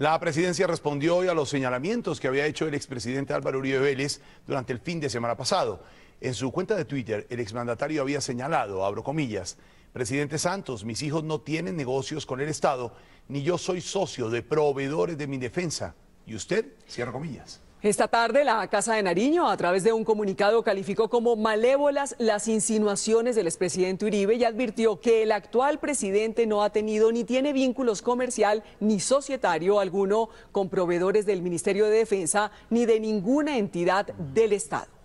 La presidencia respondió hoy a los señalamientos que había hecho el expresidente Álvaro Uribe Vélez durante el fin de semana pasado. En su cuenta de Twitter, el exmandatario había señalado, abro comillas, Presidente Santos, mis hijos no tienen negocios con el Estado, ni yo soy socio de proveedores de mi defensa. ¿Y usted? Cierro comillas. Esta tarde la Casa de Nariño, a través de un comunicado, calificó como malévolas las insinuaciones del expresidente Uribe y advirtió que el actual presidente no ha tenido ni tiene vínculos comercial ni societario alguno con proveedores del Ministerio de Defensa ni de ninguna entidad del Estado.